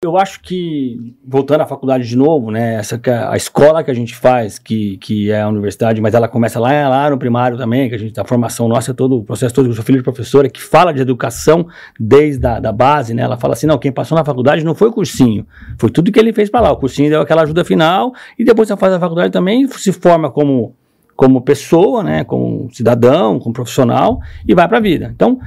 Eu acho que, voltando à faculdade de novo, né, essa é a escola que a gente faz, que, que é a universidade, mas ela começa lá, lá no primário também, que a gente, a formação nossa, todo o processo todo, eu sou filho de professora, que fala de educação desde a da base, né, ela fala assim, não, quem passou na faculdade não foi o cursinho, foi tudo que ele fez para lá, o cursinho deu aquela ajuda final, e depois você faz a faculdade também, se forma como, como pessoa, né, como cidadão, como profissional, e vai para a vida. Então,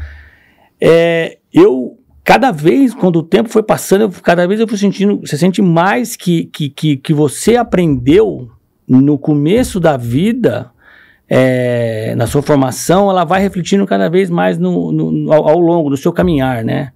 é, eu cada vez, quando o tempo foi passando, eu, cada vez eu fui sentindo, você sente mais que, que, que, que você aprendeu no começo da vida, é, na sua formação, ela vai refletindo cada vez mais no, no, ao, ao longo do seu caminhar, né?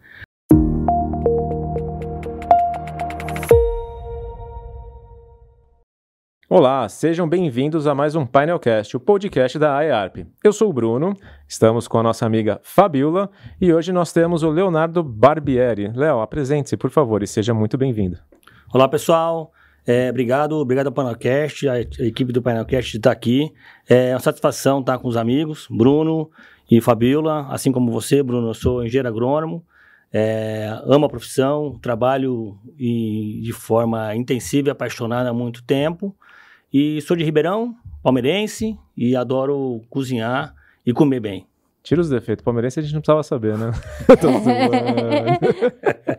Olá, sejam bem-vindos a mais um Painelcast, o podcast da IARP. Eu sou o Bruno, estamos com a nossa amiga Fabiola e hoje nós temos o Leonardo Barbieri. Léo, apresente-se, por favor, e seja muito bem-vindo. Olá, pessoal. É, obrigado, obrigado ao Painelcast, a equipe do Painelcast de estar aqui. É uma satisfação estar com os amigos, Bruno e Fabiola, assim como você, Bruno, eu sou engenheiro agrônomo, é, amo a profissão, trabalho de forma intensiva e apaixonada há muito tempo. E sou de Ribeirão, palmeirense, e adoro cozinhar e comer bem. Tira os defeitos. Palmeirense a gente não precisava saber, né?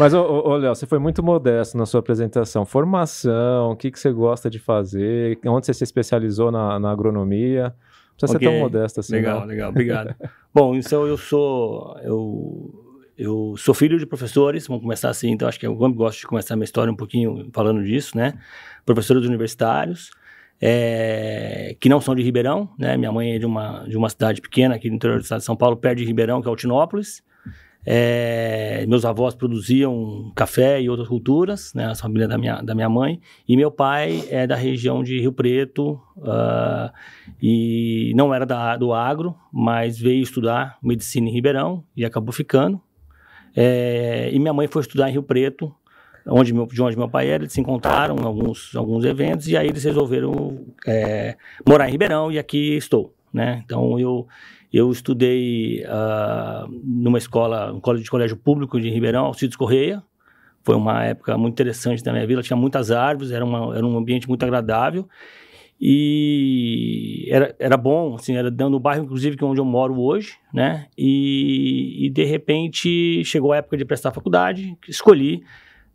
Mas, ô, ô, ô, Léo, você foi muito modesto na sua apresentação. Formação, o que, que você gosta de fazer, onde você se especializou na, na agronomia. Não precisa okay. ser tão modesto assim. Legal, não. Né? legal, obrigado. Bom, então eu sou. Eu, eu sou filho de professores, vamos começar assim, então acho que eu gosto de começar minha história um pouquinho falando disso, né? professores universitários, é, que não são de Ribeirão, né? Minha mãe é de uma, de uma cidade pequena aqui no interior do estado de São Paulo, perto de Ribeirão, que é Altinópolis. É, meus avós produziam café e outras culturas, né? A família da minha, da minha mãe. E meu pai é da região de Rio Preto uh, e não era da, do agro, mas veio estudar medicina em Ribeirão e acabou ficando. É, e minha mãe foi estudar em Rio Preto onde meu, de onde meu pai era, eles se encontraram em alguns, alguns eventos e aí eles resolveram é, morar em Ribeirão e aqui estou, né? Então eu eu estudei uh, numa escola, um colégio de colégio público de Ribeirão, Alcides Correia. Foi uma época muito interessante da minha vila, tinha muitas árvores, era, uma, era um ambiente muito agradável. E era, era bom, assim, era dando o bairro, inclusive, que é onde eu moro hoje, né? E, e de repente chegou a época de prestar faculdade, escolhi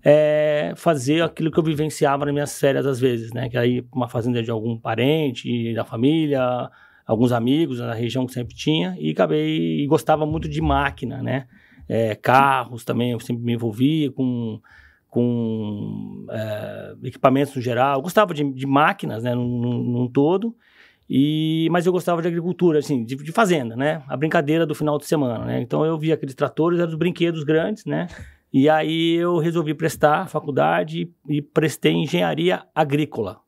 é, fazer aquilo que eu vivenciava nas minhas férias às vezes, né? Que aí uma fazenda de algum parente, da família, alguns amigos na região que sempre tinha e acabei e gostava muito de máquina, né? É, carros também, eu sempre me envolvia com, com é, equipamentos no geral. Eu gostava de, de, máquinas, né, num, num, todo, e, mas eu gostava de agricultura, assim, de, de, fazenda, né? A brincadeira do final de semana, né? Então eu via aqueles tratores, eram os brinquedos grandes, né? E aí eu resolvi prestar faculdade e prestei engenharia agrícola,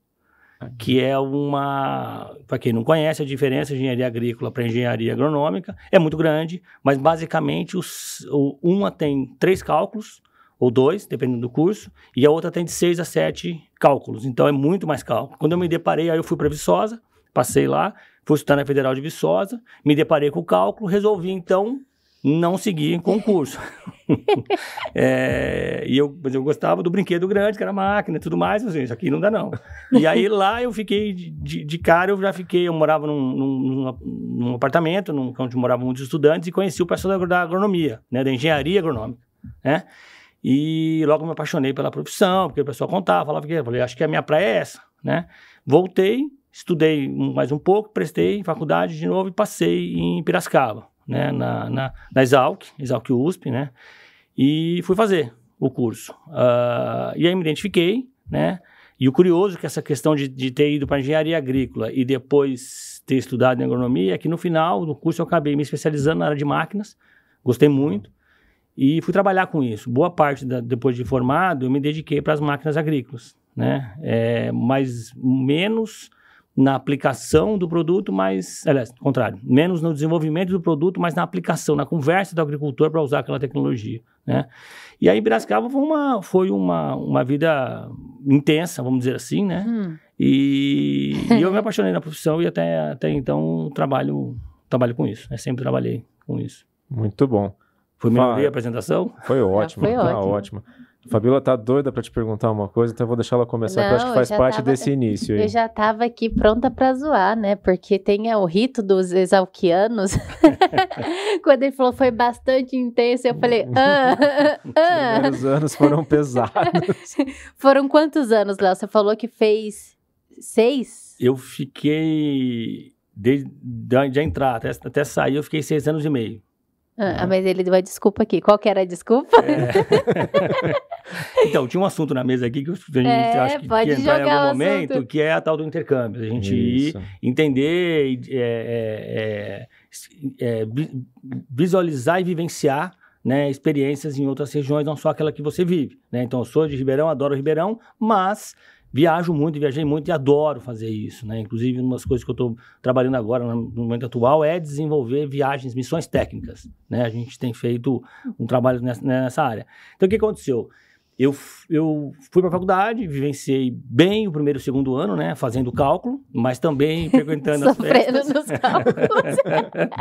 uhum. que é uma, para quem não conhece, a diferença de engenharia agrícola para engenharia agronômica é muito grande, mas basicamente os, o, uma tem três cálculos, ou dois, dependendo do curso, e a outra tem de seis a sete cálculos, então é muito mais cálculo. Quando eu me deparei, aí eu fui para Viçosa, passei lá, fui estudar na Federal de Viçosa, me deparei com o cálculo, resolvi então não seguir concurso. é, e eu, mas eu gostava do brinquedo grande, que era máquina e tudo mais, mas assim, isso aqui não dá não. E aí lá eu fiquei, de, de cara eu já fiquei, eu morava num, num, num apartamento, num, é onde moravam muitos estudantes, e conheci o pessoal da, da agronomia, né, da engenharia agronômica, né? E logo me apaixonei pela profissão, porque o pessoal contava, falava que eu falei, acho que a minha praia é essa, né? Voltei, estudei mais um pouco, prestei faculdade de novo e passei em Piracicaba né, na, na, na Exalc, Exalc USP, né, e fui fazer o curso. Uh, e aí me identifiquei, né, e o curioso é que essa questão de, de ter ido para engenharia agrícola e depois ter estudado em agronomia é que no final do curso eu acabei me especializando na área de máquinas, gostei muito, e fui trabalhar com isso. Boa parte, da, depois de formado, eu me dediquei para as máquinas agrícolas, né? É, mas menos na aplicação do produto, mas. Aliás, contrário, menos no desenvolvimento do produto, mas na aplicação, na conversa do agricultor para usar aquela tecnologia. Né? E aí, Brascava foi, uma, foi uma, uma vida intensa, vamos dizer assim, né? Hum. E, e, eu me apaixonei na profissão e até, até então trabalho, trabalho com isso. Né? Sempre trabalhei com isso. Muito bom. Foi melhoria a apresentação? Foi ah, ótimo, foi ótima. Tá ótima. Fabiola tá doida para te perguntar uma coisa, então eu vou deixar ela começar, Não, porque acho que faz parte tava, desse início. Aí. Eu já tava aqui pronta para zoar, né? Porque tem é o rito dos exalquianos. Quando ele falou foi bastante intenso, eu falei, ah, ah. Os primeiros anos foram pesados. foram quantos anos, Léo? Você falou que fez seis? Eu fiquei, desde de, de entrar até, até sair, eu fiquei seis anos e meio. Ah, mas ele deu a desculpa aqui. Qual que era a desculpa? É. então, tinha um assunto na mesa aqui que a gente é, acha que, pode que entrar em algum momento, que é a tal do intercâmbio. A gente ir, entender, é, é, é, é visualizar e vivenciar né, experiências em outras regiões, não só aquela que você vive. Né? Então, eu sou de Ribeirão, adoro Ribeirão, mas viajo muito, viajei muito e adoro fazer isso, né? Inclusive, uma das coisas que eu estou trabalhando agora, no momento atual, é desenvolver viagens, missões técnicas, né? A gente tem feito um trabalho nessa, né, nessa área. Então, o que aconteceu? Eu, eu fui para a faculdade, vivenciei bem o primeiro e o segundo ano, né? Fazendo cálculo, mas também frequentando as festas. Sofrendo cálculos.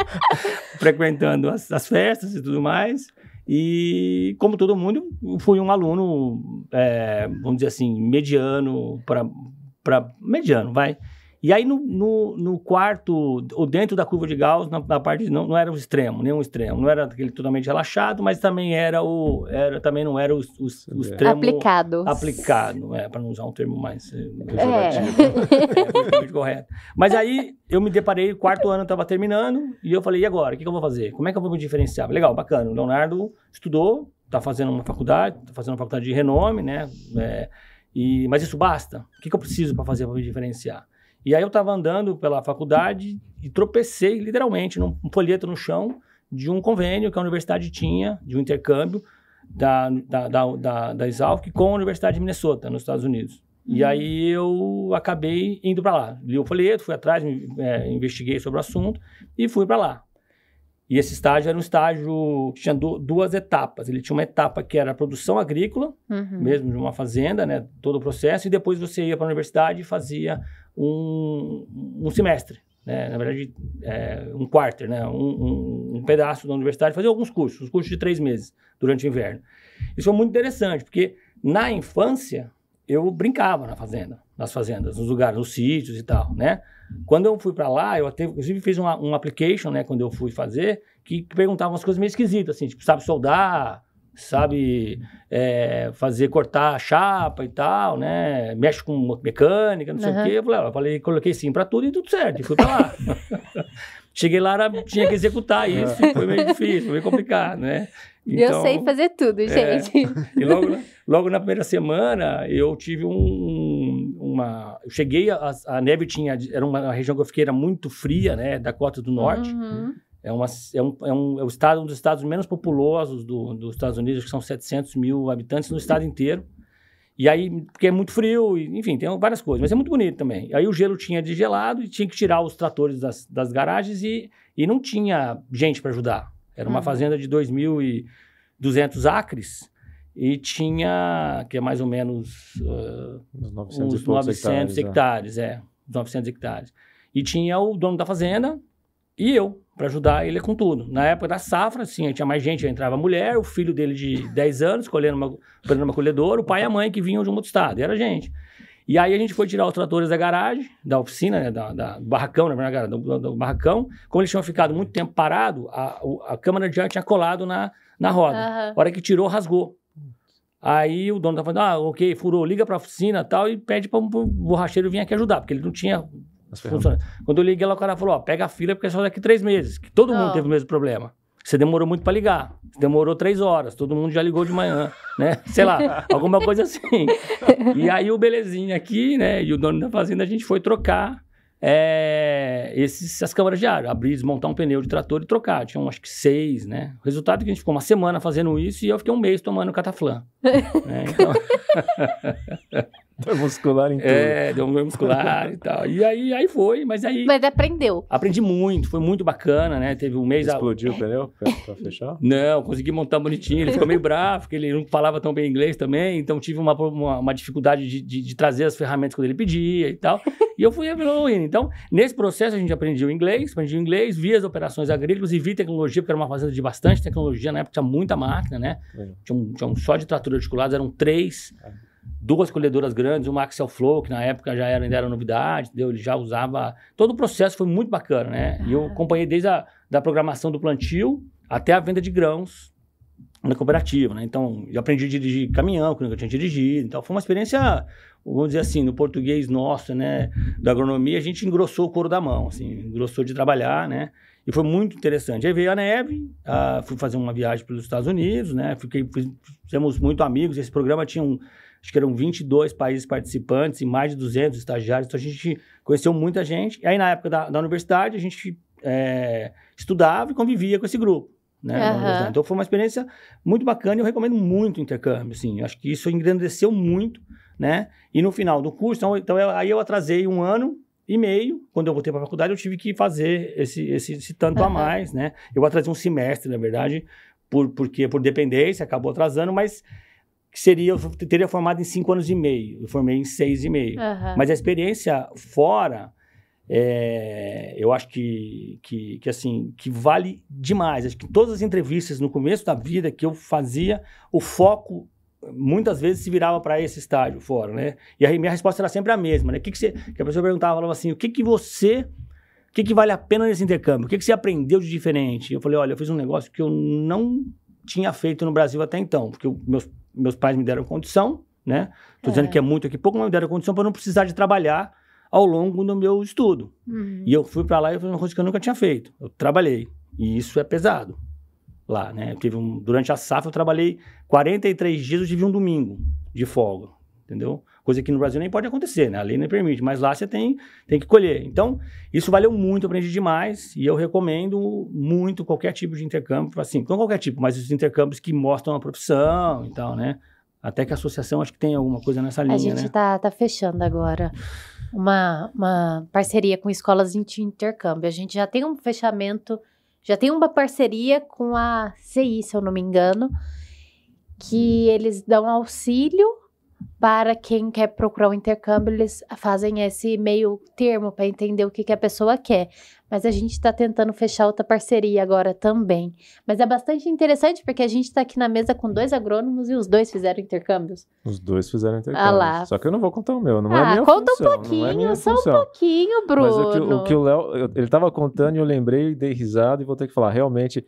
frequentando as, as festas e tudo mais. E, como todo mundo, fui um aluno, é, vamos dizer assim, mediano para mediano, vai. E aí, no, no, no, quarto, ou dentro da curva de Gauss, na, na parte, não, não era o extremo, nenhum extremo. Não era aquele totalmente relaxado, mas também era o. Era, também não era o, o, o extremo. Aplicado. Aplicado, é, para não usar um termo mais eh, né? é. é, é correto. Mas aí eu me deparei, o quarto ano estava terminando, e eu falei, e agora? O que, que eu vou fazer? Como é que eu vou me diferenciar? Legal, bacana. O Leonardo estudou, está fazendo uma faculdade, está fazendo uma faculdade de renome, né? É, e, mas isso basta? O que, que eu preciso para fazer para me diferenciar? E aí eu estava andando pela faculdade e tropecei literalmente num folheto no chão de um convênio que a universidade tinha, de um intercâmbio da, da, da, da, da Exalc com a Universidade de Minnesota, nos Estados Unidos. Uhum. E aí eu acabei indo para lá. Li o folheto, fui atrás, me, é, investiguei sobre o assunto e fui para lá. E esse estágio era um estágio, tinha duas etapas. Ele tinha uma etapa que era a produção agrícola, uhum. mesmo de uma fazenda, né? Todo o processo, e depois você ia para a universidade e fazia um, um semestre, né? Na verdade, é, um quarter, né? Um, um, um, pedaço da universidade, fazia alguns cursos, os cursos de três meses durante o inverno. Isso foi muito interessante, porque na infância, eu brincava na fazenda, nas fazendas, nos lugares, nos sítios e tal, né? Quando eu fui para lá, eu até, inclusive fiz uma, um application, né, quando eu fui fazer, que, que perguntava umas coisas meio esquisitas, assim, tipo, sabe soldar, sabe é, fazer cortar chapa e tal, né? Mexe com mecânica, não uhum. sei o quê. Eu falei, ah, eu falei coloquei sim para tudo e tudo certo. E fui para lá. Cheguei lá, era, tinha que executar é. isso. Foi meio difícil, foi meio complicado, né? Então, eu sei fazer tudo, é, gente. E logo, logo na primeira semana, eu tive um, uma... Eu cheguei, a, a neve tinha... Era uma região que eu fiquei, era muito fria, né? cota do Norte. Uhum. É, uma, é, um, é, um, é um, estado, um dos estados menos populosos do, dos Estados Unidos, que são 700 mil habitantes no estado inteiro. E aí, porque é muito frio, enfim, tem várias coisas, mas é muito bonito também. Aí o gelo tinha de gelado e tinha que tirar os tratores das, das garagens e, e não tinha gente para ajudar. Era uma uhum. fazenda de 2.200 acres e tinha, que é mais ou menos uh, uns 900, uns 900 hectares, é. hectares, é, 900 hectares. E tinha o dono da fazenda, e eu, para ajudar ele com tudo. Na época da safra, sim, tinha mais gente, entrava a mulher, o filho dele de 10 anos, colhendo uma, colhendo uma colhedora, o pai e a mãe que vinham de um outro estado, e era gente. E aí a gente foi tirar os tratores da garagem, da oficina, né, da, da barracão, na verdade, do, do, do, barracão. Como eles tinham ficado muito tempo parado, a, a câmera de ar tinha colado na, na roda. Uhum. A hora que tirou, rasgou. Aí o dono tá falando, ah, ok, furou, liga a oficina tal, e pede para o borracheiro vir aqui ajudar, porque ele não tinha quando eu liguei lá, o cara falou: ó, pega a fila porque é só daqui três meses. Que todo não. mundo teve o mesmo problema. Você demorou muito para ligar. Você demorou três horas. Todo mundo já ligou de manhã, né? Sei lá, alguma coisa assim. E aí o belezinha aqui, né? E o dono da fazenda, a gente foi trocar é, esses, essas câmaras de ar. Abrir, desmontar um pneu de trator e trocar. Tinham acho que seis, né? O resultado é que a gente ficou uma semana fazendo isso e eu fiquei um mês tomando cataflã. né? Então... Dor muscular em tudo. É, deu dor muscular e tal. E aí, aí foi, mas aí... Mas aprendeu. Aprendi muito, foi muito bacana, né? Teve um mês... Explodiu a... o pneu pra fechar? Não, consegui montar bonitinho. Ele ficou meio bravo, porque ele não falava tão bem inglês também. Então, tive uma, uma, uma dificuldade de, de, de, trazer as ferramentas quando ele pedia e tal. E eu fui evoluindo. Então, nesse processo, a gente aprendeu inglês, aprendi o inglês, vi as operações agrícolas e vi tecnologia, porque era uma fazenda de bastante tecnologia. Na época, tinha muita máquina, né? Tinha um, tinha um só de trator articulado, eram três... É duas colhedoras grandes, uma Axel Flow, que na época já era, ainda era novidade, entendeu? ele já usava. Todo o processo foi muito bacana, né? E eu ah. acompanhei desde a da programação do plantio até a venda de grãos na cooperativa, né? Então, eu aprendi a dirigir caminhão, que eu nunca tinha dirigido. Então, foi uma experiência, vamos dizer assim, no português nosso, né, da agronomia, a gente engrossou o couro da mão, assim, engrossou de trabalhar, né? E foi muito interessante. Aí veio a neve, fui fazer uma viagem pelos Estados Unidos, né? Fiquei, fizemos muito amigos. Esse programa tinha um, acho que eram 22 países participantes e mais de 200 estagiários. Então a gente conheceu muita gente. E aí, na época da, da universidade, a gente é, estudava e convivia com esse grupo. Né, uhum. Então foi uma experiência muito bacana e eu recomendo muito o intercâmbio. Assim, eu acho que isso engrandeceu muito. Né? E no final do curso, então, então eu, aí eu atrasei um ano e meio, quando eu voltei para a faculdade, eu tive que fazer esse, esse, esse tanto uhum. a mais, né? Eu atrasei um semestre, na verdade, por, porque por dependência, acabou atrasando, mas que seria, eu teria formado em cinco anos e meio. Eu formei em seis e meio. Uhum. Mas a experiência fora, é, eu acho que, que, que, assim, que vale demais. Acho que todas as entrevistas no começo da vida que eu fazia, o foco muitas vezes se virava para esse estágio fora, né? E a minha resposta era sempre a mesma, né? O que, que você... Que a pessoa perguntava, falava assim, o que que você... O que, que vale a pena nesse intercâmbio? O que, que você aprendeu de diferente? Eu falei, olha, eu fiz um negócio que eu não tinha feito no Brasil até então, porque meus meus pais me deram condição, né? Tô é. dizendo que é muito aqui pouco, mas me deram condição para não precisar de trabalhar ao longo do meu estudo. Uhum. E eu fui para lá e fiz uma coisa que eu nunca tinha feito. Eu trabalhei. E isso é pesado lá, né? Eu tive um, durante a safra eu trabalhei 43 dias, eu tive um domingo de folga entendeu? Coisa que no Brasil nem pode acontecer, né? A lei não permite, mas lá você tem, tem que colher. Então, isso valeu muito, aprendi demais e eu recomendo muito qualquer tipo de intercâmbio, tipo assim, não qualquer tipo, mas os intercâmbios que mostram a profissão e tal, né? Até que a associação acho que tem alguma coisa nessa linha, né? A gente né? tá, tá fechando agora uma, uma parceria com escolas de intercâmbio. A gente já tem um fechamento, já tem uma parceria com a CI, se eu não me engano, que eles dão auxílio para quem quer procurar um intercâmbio, eles fazem esse meio termo para entender o que, que a pessoa quer. Mas a gente está tentando fechar outra parceria agora também. Mas é bastante interessante porque a gente está aqui na mesa com dois agrônomos e os dois fizeram intercâmbios. Os dois fizeram intercâmbios. Ah lá. Só que eu não vou contar o meu, não é ah, é minha conta função, é um pouquinho, é só função. um pouquinho, Bruno. Mas o que o Léo, ele estava contando e eu lembrei, dei risada e vou ter que falar. Realmente,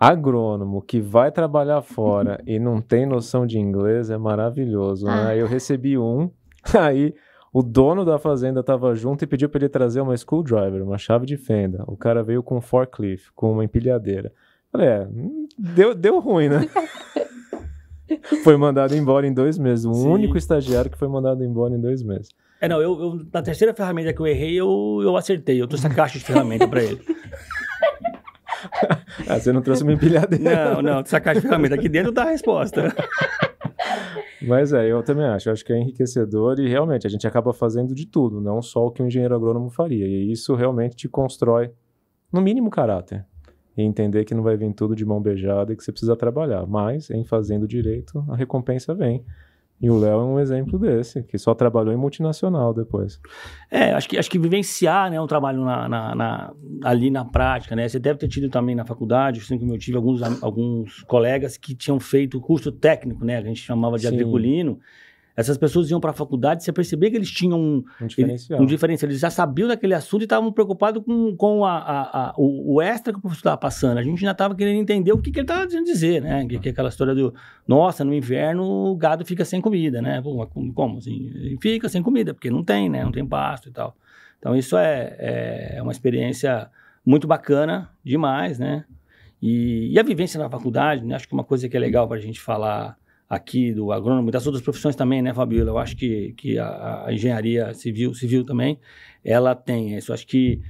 agrônomo que vai trabalhar fora e não tem noção de inglês é maravilhoso. Né? Ah. Eu recebi um, aí o dono da fazenda estava junto e pediu para ele trazer uma screwdriver, uma chave de fenda. O cara veio com um forklift, com uma empilhadeira. Falei, é, hum, deu, deu ruim, né? foi mandado embora em dois meses. O Sim. único estagiário que foi mandado embora em dois meses. É, não, eu, eu na terceira ferramenta que eu errei, eu, eu acertei. Eu trouxe a caixa de ferramenta para ele. Ah, você não trouxe uma empilhadeira. Não, não, essa caixa de ferramenta aqui dentro dá a resposta. Mas é, eu também acho, eu acho que é enriquecedor e realmente a gente acaba fazendo de tudo, não só o que um engenheiro agrônomo faria. E isso realmente te constrói, no mínimo, caráter. E entender que não vai vir tudo de mão beijada e que você precisa trabalhar. Mas, em fazendo direito, a recompensa vem. E o Léo é um exemplo desse, que só trabalhou em multinacional depois. É, acho que, acho que vivenciar né, o trabalho na, na, na, ali na prática, né? Você deve ter tido também na faculdade, assim como eu tive alguns, alguns colegas que tinham feito curso técnico, né? A gente chamava de Sim. Essas pessoas iam para a faculdade, você percebia que eles tinham um, um, diferencial. um diferencial. Eles já sabiam daquele assunto e estavam preocupados com, com a, a, a, o, o, extra que o professor estava passando. A gente ainda estava querendo entender o que, que ele estava dizendo dizer, né? Que, que aquela história do, nossa, no inverno o gado fica sem comida, né? Pô, como assim? Ele fica sem comida, porque não tem, né? Não tem pasto e tal. Então, isso é, é, é uma experiência muito bacana demais, né? E, e, a vivência na faculdade, né? acho que uma coisa que é legal para a gente falar aqui do agrônomo, das outras profissões também, né, Fabíola? Eu acho que, que a, a engenharia civil, civil também, ela tem isso. Eu acho que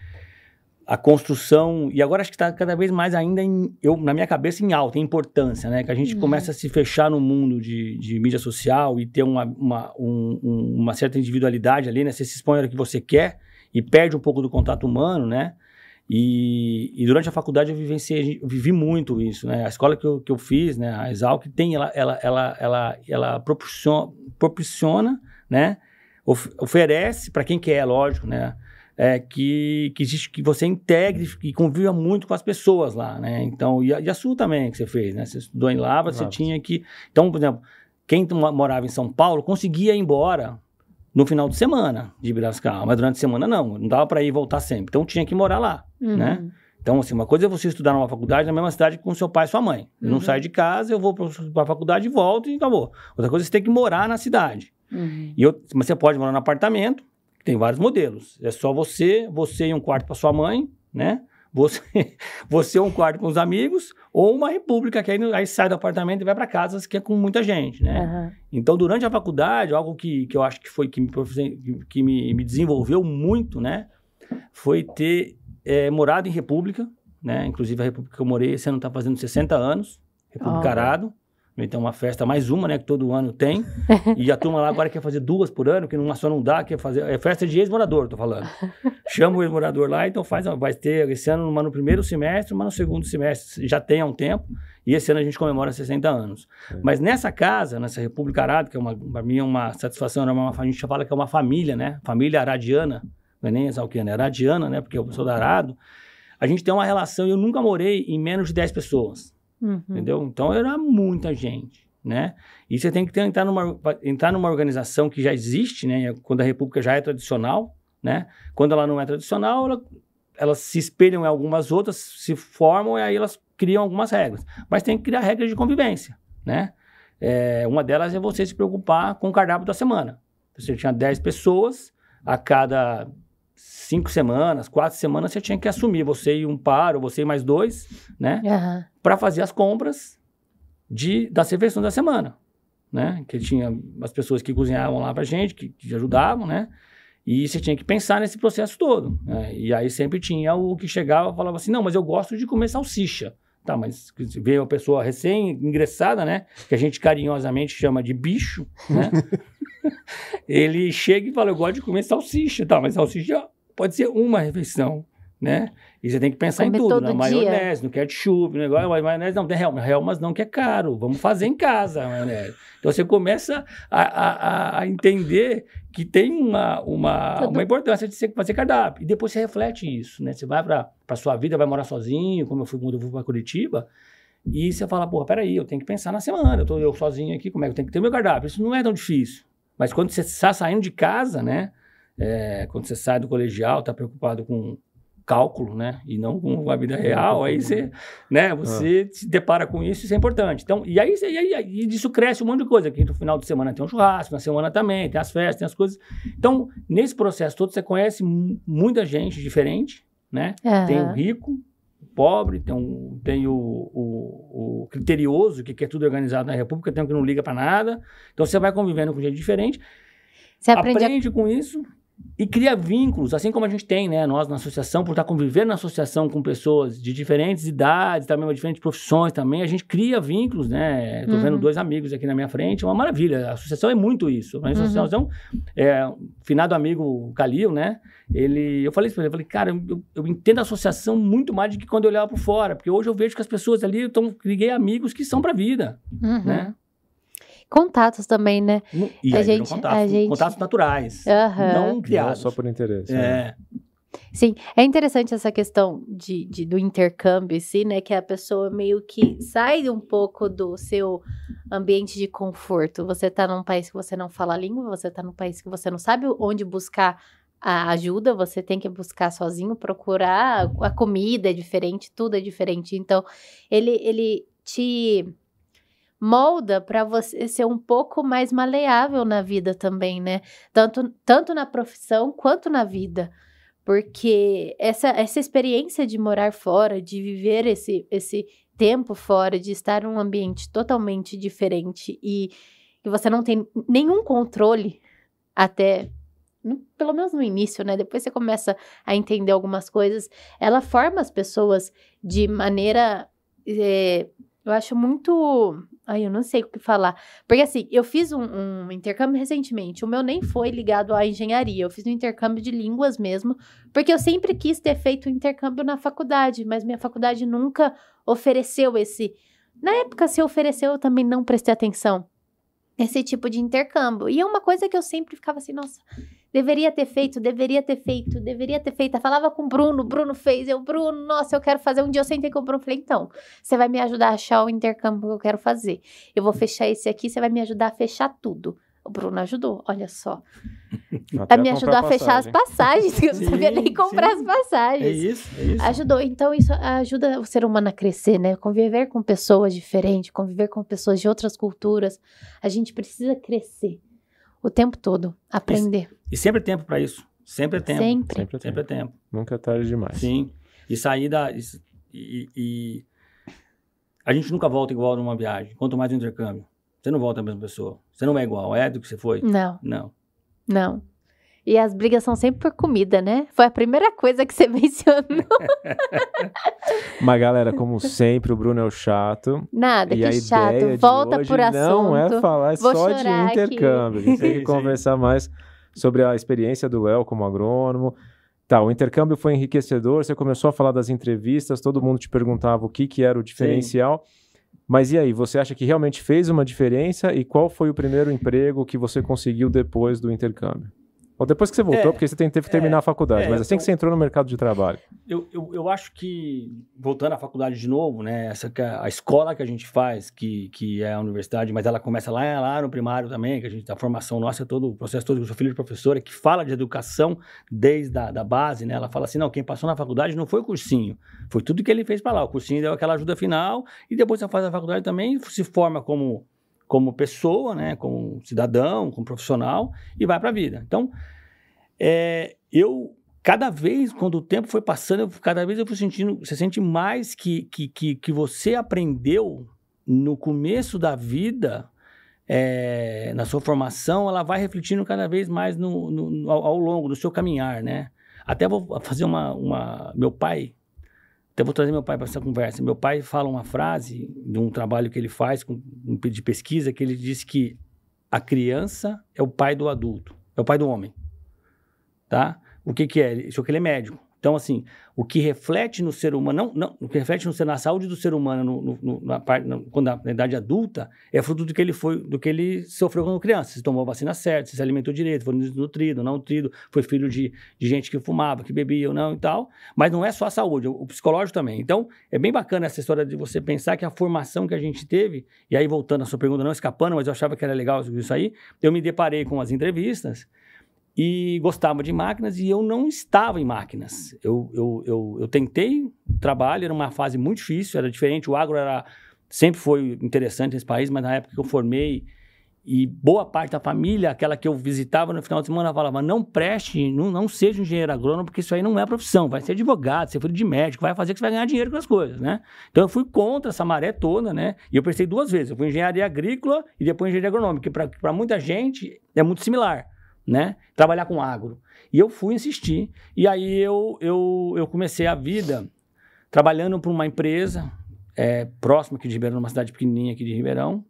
a construção, e agora acho que está cada vez mais ainda, em, eu, na minha cabeça, em alta, em importância, né? Que a gente uhum. começa a se fechar no mundo de, de mídia social e ter uma, uma, um, um, uma certa individualidade ali, né? Você se expõe ao que você quer e perde um pouco do contato humano, né? E, e, durante a faculdade eu vivenciei, eu vivi muito isso, né? A escola que eu, que eu fiz, né, a Exalc, tem, ela, ela, ela, ela, ela proporciona, proporciona né, of, oferece para quem quer, lógico, né, é, que, que existe, que você integre e conviva muito com as pessoas lá, né? Então, e a, e a Sul também que você fez, né? Você estudou em Lava, Lava, você tinha que... Então, por exemplo, quem morava em São Paulo conseguia ir embora no final de semana de Birascar, mas durante a semana não, não dava para ir voltar sempre. Então tinha que morar lá, uhum. né? Então, assim, uma coisa é você estudar numa faculdade na mesma cidade com seu pai e sua mãe. Eu uhum. não saio de casa, eu vou para a faculdade e volto e acabou. Outra coisa é você tem que morar na cidade. Uhum. E eu, mas você pode morar no apartamento, que tem vários modelos. É só você, você e um quarto para sua mãe, né? Você, você é um quarto com os amigos ou uma república, que aí, aí sai do apartamento e vai para casas que é com muita gente, né? Uhum. Então, durante a faculdade, algo que, que eu acho que foi que me, que me, me desenvolveu muito, né? Foi ter é, morado em república, né? Inclusive, a república que eu morei, você não está fazendo 60 anos, República oh. Arado. Então, uma festa, mais uma, né? Que todo ano tem. E a turma lá agora quer fazer duas por ano, que uma só não dá, quer fazer. É festa de ex-morador, tô falando. Chama o ex-morador lá, então faz. Vai ter esse ano, uma no primeiro semestre, uma no segundo semestre. Já tem há um tempo. E esse ano a gente comemora 60 anos. É. Mas nessa casa, nessa República Arado, que é uma, para mim é uma satisfação, é uma, a gente fala que é uma família, né? Família aradiana. Não é nem exalquiana, é né, aradiana, né? Porque eu sou do da Arado. A gente tem uma relação, eu nunca morei em menos de 10 pessoas. Uhum. Entendeu? Então era muita gente, né? E você tem que tentar numa, entrar numa organização que já existe, né? Quando a república já é tradicional, né? Quando ela não é tradicional, ela, elas se espelham em algumas outras, se formam e aí elas criam algumas regras. Mas tem que criar regras de convivência, né? É, uma delas é você se preocupar com o cardápio da semana. Você tinha 10 pessoas, a cada cinco semanas, quatro semanas, você tinha que assumir, você e um par, ou você e mais dois, né? Uhum. Para fazer as compras de, das refeições da semana, né? Que tinha as pessoas que cozinhavam lá pra gente, que, que ajudavam, né? E você tinha que pensar nesse processo todo. Né? E aí sempre tinha o que chegava e falava assim, não, mas eu gosto de comer salsicha. Tá, mas veio a pessoa recém-ingressada, né? Que a gente carinhosamente chama de bicho, né? ele chega e fala: Eu gosto de comer salsicha. Tá, mas salsicha pode ser uma refeição, né? E você tem que pensar em tudo, na né, maionese, dia. no ketchup, no negócio. Mas maionese não, tem real, real, mas não que é caro. Vamos fazer em casa a maionese. Então você começa a, a, a entender que tem uma, uma, uma importância de você fazer cardápio. E depois você reflete isso, né? Você vai para a sua vida, vai morar sozinho, como eu fui quando eu fui para Curitiba, e você fala, porra, peraí, eu tenho que pensar na semana, eu tô eu sozinho aqui, como é que eu tenho que ter meu cardápio? Isso não é tão difícil. Mas quando você está saindo de casa, né? É, quando você sai do colegial, está preocupado com cálculo, né? E não com a vida é, real. Aí você, né? né ah. Você ah. se depara com isso, isso é importante. Então, e aí, e aí e disso cresce um monte de coisa. Que no final de semana tem um churrasco, na semana também, tem as festas, tem as coisas. Então, nesse processo todo, você conhece muita gente diferente, né? É. Tem o rico, o pobre, tem, um, tem o, o, o criterioso, que quer tudo organizado na República, tem um que não liga para nada. Então, você vai convivendo com gente diferente. Você aprende, aprende a... com isso e cria vínculos, assim como a gente tem, né? Nós na associação, por estar convivendo na associação com pessoas de diferentes idades, também de diferentes profissões também, a gente cria vínculos, né? Estou uhum. vendo dois amigos aqui na minha frente, é uma maravilha. A associação é muito isso. A uhum. associação, uhum. é, um finado amigo Calil, né? Ele, eu falei isso para ele, eu falei, cara, eu, eu entendo a associação muito mais do que quando eu olhava por fora, porque hoje eu vejo que as pessoas ali estão, liguei amigos que são para vida, né? uhum. né? Contatos também, né? E a gente, contatos, a gente... contatos naturais, uhum. não criados. Não só por interesse. É. Né? Sim, é interessante essa questão de, de, do intercâmbio em si, né? Que a pessoa meio que sai um pouco do seu ambiente de conforto. Você está num país que você não fala a língua, você está num país que você não sabe onde buscar a ajuda, você tem que buscar sozinho, procurar. A comida é diferente, tudo é diferente. Então, ele, ele te molda para você ser um pouco mais maleável na vida também, né? Tanto, tanto na profissão quanto na vida. Porque essa, essa experiência de morar fora, de viver esse, esse tempo fora, de estar em um ambiente totalmente diferente e que você não tem nenhum controle até pelo menos no início, né? Depois você começa a entender algumas coisas. Ela forma as pessoas de maneira é, eu acho muito. Ai, eu não sei o que falar. Porque assim, eu fiz um, um, intercâmbio recentemente. O meu nem foi ligado à engenharia. Eu fiz um intercâmbio de línguas mesmo. Porque eu sempre quis ter feito o intercâmbio na faculdade, mas minha faculdade nunca ofereceu esse. Na época, se ofereceu, eu também não prestei atenção. Esse tipo de intercâmbio. E é uma coisa que eu sempre ficava assim, nossa, deveria ter feito, deveria ter feito, deveria ter feito. Eu falava com o Bruno, Bruno fez, eu, Bruno, nossa, eu quero fazer. Um dia eu sentei com o Bruno e falei, então, você vai me ajudar a achar o intercâmbio que eu quero fazer. Eu vou fechar esse aqui, você vai me ajudar a fechar tudo. O Bruno ajudou, olha só. Até me ajudou a fechar as passagens, que eu não sabia nem comprar sim. as é passagens. É isso, é isso. Ajudou, então isso ajuda o ser humano a crescer, né? Conviver com pessoas diferentes, conviver com pessoas de outras culturas. A gente precisa crescer o tempo todo, aprender. E, e sempre é tempo para isso. Sempre é tempo. Sempre. Sempre é tempo. é tempo. Nunca é tarde demais. Sim. E sair da. E, e, a gente nunca volta igual numa viagem. Quanto mais intercâmbio. Você não volta a mesma pessoa. Você não é igual. É do que você foi? Não. Não. Não. E as brigas são sempre por comida, né? Foi a primeira coisa que você mencionou. Mas, galera, como sempre, o Bruno é o chato. Nada, e que chato. Volta por assunto. Não é falar Vou só de intercâmbio. Aqui. A gente tem que conversar mais sobre a experiência do Léo como agrônomo. Tá, o intercâmbio foi enriquecedor, você começou a falar das entrevistas, todo mundo te perguntava o que, que era o diferencial. Sim. Mas e aí, você acha que realmente fez uma diferença? E qual foi o primeiro emprego que você conseguiu depois do intercâmbio? Ou depois que você voltou, é, porque você teve que é, terminar é, a faculdade, é, mas assim que então você entrou no mercado de trabalho. Eu, eu, eu, acho que, voltando à faculdade de novo, né, essa, é a escola que a gente faz, que, que é a universidade, mas ela começa lá, lá no primário também, que a gente, a formação nossa, todo o processo todo, eu sou filho de professora, que fala de educação desde a da base, né, ela fala assim, não, quem passou na faculdade não foi o cursinho, foi tudo que ele fez para lá, o cursinho deu aquela ajuda final, e depois você faz a faculdade também, se forma como como pessoa, né, como cidadão, como profissional e vai para a vida. Então, é, eu cada vez quando o tempo foi passando, eu, cada vez eu fui sentindo, você sente mais que que, que, que você aprendeu no começo da vida, é, na sua formação, ela vai refletindo cada vez mais no, no, ao, ao longo do seu caminhar, né? Até vou fazer uma, uma meu pai então, eu vou trazer meu pai para essa conversa. Meu pai fala uma frase de um trabalho que ele faz com, de pesquisa que ele diz que a criança é o pai do adulto, é o pai do homem, tá? O que que é? Isso que ele é médico. Então, assim, o que reflete no ser humano, não, não o que reflete no ser, na saúde do ser humano no, no, na parte, quando na idade adulta, é fruto do que ele foi, do que ele sofreu quando criança. Se tomou a vacina certa, se, se alimentou direito, foi nutrido, não nutrido, foi filho de, de gente que fumava, que bebia ou não e tal. Mas não é só a saúde, o, o psicológico também. Então, é bem bacana essa história de você pensar que a formação que a gente teve, e aí voltando à sua pergunta, não escapando, mas eu achava que era legal isso aí, eu me deparei com as entrevistas e gostava de máquinas e eu não estava em máquinas. Eu, eu, eu, eu tentei trabalho, era uma fase muito difícil, era diferente. O agro era, sempre foi interessante nesse país, mas na época que eu formei e boa parte da família, aquela que eu visitava no final de semana, falava: não preste, não, não seja engenheiro agrônomo, porque isso aí não é profissão, vai ser advogado, ser filho de médico, vai fazer que você vai ganhar dinheiro com as coisas, né? Então eu fui contra essa maré toda, né? E eu pensei duas vezes: eu fui engenharia agrícola e depois engenharia agronômica, que para muita gente é muito similar né? Trabalhar com agro. E eu fui insistir. E aí eu, eu, eu comecei a vida trabalhando para uma empresa é, próxima aqui de Ribeirão, numa cidade pequenininha aqui de Ribeirão,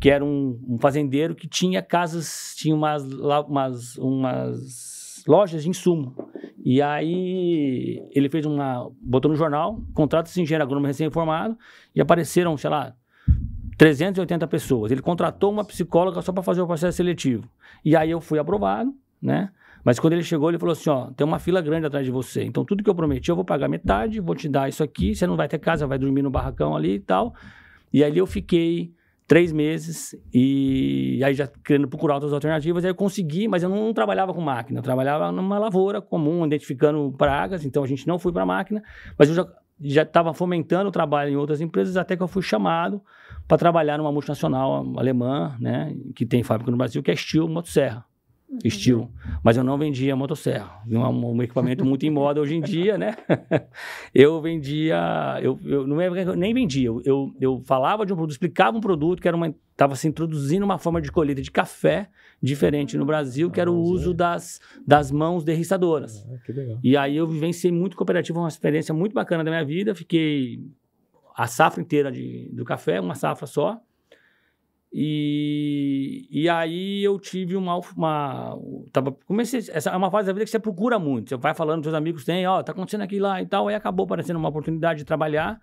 que era um, um fazendeiro que tinha casas, tinha umas, umas, umas lojas de insumo. E aí ele fez uma. botou no jornal, contrata esse engenheiro agrônomo recém-formado, e apareceram, sei lá, 380 pessoas. Ele contratou uma psicóloga só para fazer o processo seletivo. E aí eu fui aprovado, né? Mas quando ele chegou, ele falou assim: ó, tem uma fila grande atrás de você. Então, tudo que eu prometi, eu vou pagar metade, vou te dar isso aqui. Você não vai ter casa, vai dormir no barracão ali e tal. E ali eu fiquei três meses e aí já querendo procurar outras alternativas. Aí eu consegui, mas eu não trabalhava com máquina. Eu trabalhava numa lavoura comum, identificando pragas. Então, a gente não foi para máquina. Mas eu já já estava fomentando o trabalho em outras empresas, até que eu fui chamado para trabalhar numa multinacional alemã, né, que tem fábrica no Brasil, que é Steel Motosserra uhum. estilo. Mas eu não vendia motosserra, um, um equipamento muito em moda hoje em dia, né? eu vendia, eu, eu não é eu nem vendia, eu, eu falava de um produto, explicava um produto que era uma estava se introduzindo uma forma de colheita de café diferente no Brasil, que era o ah, uso das, das mãos derriçadoras. Ah, que legal. E aí eu vivenciei muito cooperativo, uma experiência muito bacana da minha vida. Fiquei a safra inteira de, do café, uma safra só. E, e aí eu tive uma. uma tava, comecei, essa é uma fase da vida que você procura muito. Você vai falando, seus amigos têm, ó, oh, tá acontecendo aqui lá e tal. Aí acabou aparecendo uma oportunidade de trabalhar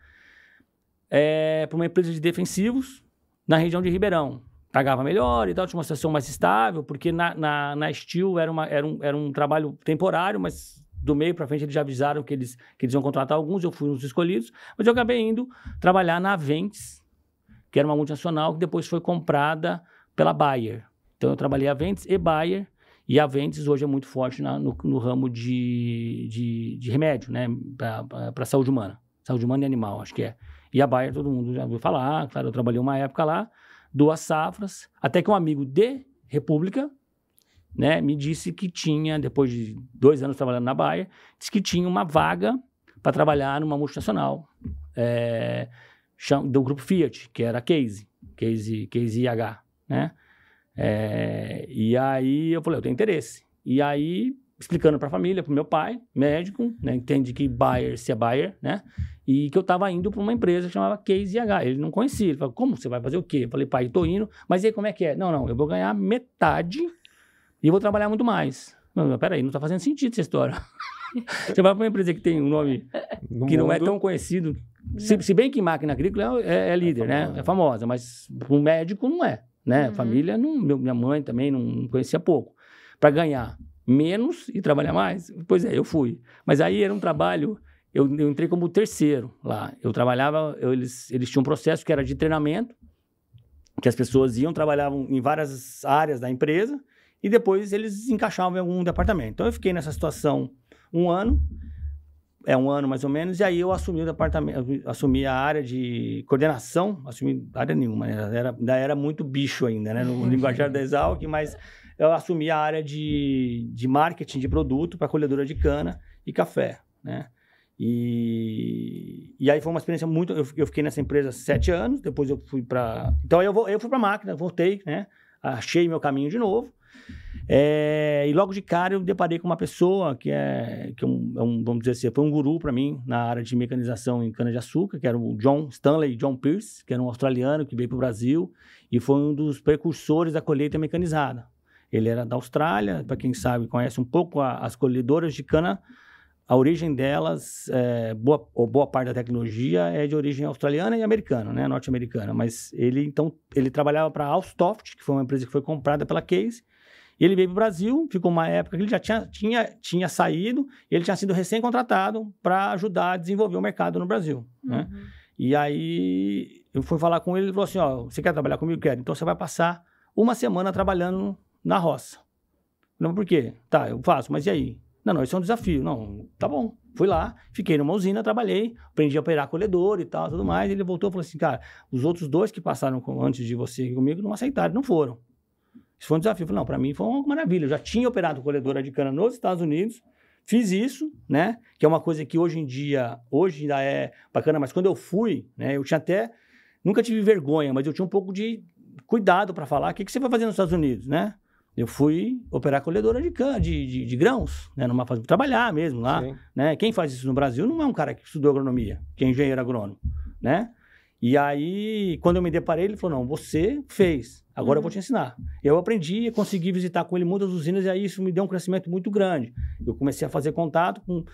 é, eh, para uma empresa de defensivos na região de Ribeirão. Pagava melhor e tal, tinha uma situação mais estável, porque na, na, na Steel era, uma, era, um, era um trabalho temporário, mas do meio para frente eles já avisaram que eles, que eles iam contratar alguns, eu fui um dos escolhidos, mas eu acabei indo trabalhar na Ventes, que era uma multinacional que depois foi comprada pela Bayer. Então eu trabalhei a Ventes e Bayer, e a Ventes hoje é muito forte na, no, no, ramo de, de, de remédio, né? Para saúde humana. Saúde humana e animal, acho que é. E a Bayer, todo mundo já ouviu falar, claro, eu trabalhei uma época lá, duas safras, até que um amigo de República, né, me disse que tinha, depois de dois anos trabalhando na Bayer, disse que tinha uma vaga para trabalhar numa multinacional. É, do grupo Fiat, que era a Case, Case, Case IH, né? É, e aí eu falei, eu tenho interesse. E aí, explicando para a família, para meu pai, médico, né? entende que buyer se é buyer, né? E que eu estava indo para uma empresa que chamava Case IH. Ele não conhecia. Ele falou, como você vai fazer o quê? Eu falei, pai, estou indo. Mas aí como é que é? Não, não, eu vou ganhar metade e vou trabalhar muito mais. Não, não peraí, não está fazendo sentido essa história. Você vai para uma empresa que tem um nome no que mundo... não é tão conhecido. Se, se bem que máquina agrícola é, é, é líder, é né? É famosa, mas o médico não é, né? Uhum. Família, não, minha mãe também não conhecia pouco. Para ganhar menos e trabalhar mais, pois é, eu fui. Mas aí era um trabalho, eu, eu entrei como terceiro lá. Eu trabalhava, eu, eles, eles tinham um processo que era de treinamento, que as pessoas iam, trabalhavam em várias áreas da empresa, e depois eles encaixavam em algum departamento. Então eu fiquei nessa situação um ano, é um ano mais ou menos, e aí eu assumi o departamento, assumi a área de coordenação, assumi área nenhuma, né? era, ainda era muito bicho ainda, né? No uhum. linguajar da Exalc, mas eu assumi a área de, de marketing de produto para colhedora de cana e café, né? E, e aí foi uma experiência muito. Eu, eu fiquei nessa empresa sete anos, depois eu fui para. Então eu, vou, eu fui para máquina, voltei, né? Achei meu caminho de novo. É, e logo de cara eu deparei com uma pessoa que é, que é um, é um, vamos dizer assim, foi um guru para mim na área de mecanização em cana-de-açúcar, que era o John Stanley John Pierce, que era um australiano que veio para o Brasil e foi um dos precursores da colheita mecanizada. Ele era da Austrália, para quem sabe, conhece um pouco a, as colhedoras de cana, a origem delas, é, boa, boa parte da tecnologia é de origem australiana e americana, né, norte-americana. Mas ele, então, ele trabalhava para a Alstoft, que foi uma empresa que foi comprada pela Case, e ele veio para o Brasil, ficou uma época que ele já tinha, tinha, tinha saído, ele tinha sido recém-contratado para ajudar a desenvolver o mercado no Brasil. Né? Uhum. Né? E aí eu fui falar com ele, ele falou assim: ó, você quer trabalhar comigo? Quero. Então você vai passar uma semana trabalhando na roça. Não, por quê? Tá, eu faço, mas e aí? Não, não, isso é um desafio. Não, tá bom. Fui lá, fiquei numa usina, trabalhei, aprendi a operar colhedor e tal, tudo mais. Ele voltou e falou assim, cara, os outros dois que passaram com, antes de você comigo não aceitaram, não foram. Isso foi um desafio. Falei, não, para mim foi uma maravilha. Eu já tinha operado colhedora de cana nos Estados Unidos, fiz isso, né? Que é uma coisa que hoje em dia, hoje ainda é bacana, mas quando eu fui, né? Eu tinha até, nunca tive vergonha, mas eu tinha um pouco de cuidado para falar o que, que você vai fazer nos Estados Unidos, né? Eu fui operar colhedora de, cana, de, de, de grãos, né? Numa fase, trabalhar mesmo lá, Sim. né? Quem faz isso no Brasil não é um cara que estudou agronomia, que é engenheiro agrônomo, né? E aí, quando eu me deparei, ele falou, não, você fez. Agora uhum. eu vou uhum. te ensinar. Eu aprendi, consegui visitar com ele muitas usinas e aí isso me deu um crescimento muito grande. Eu comecei a fazer contato com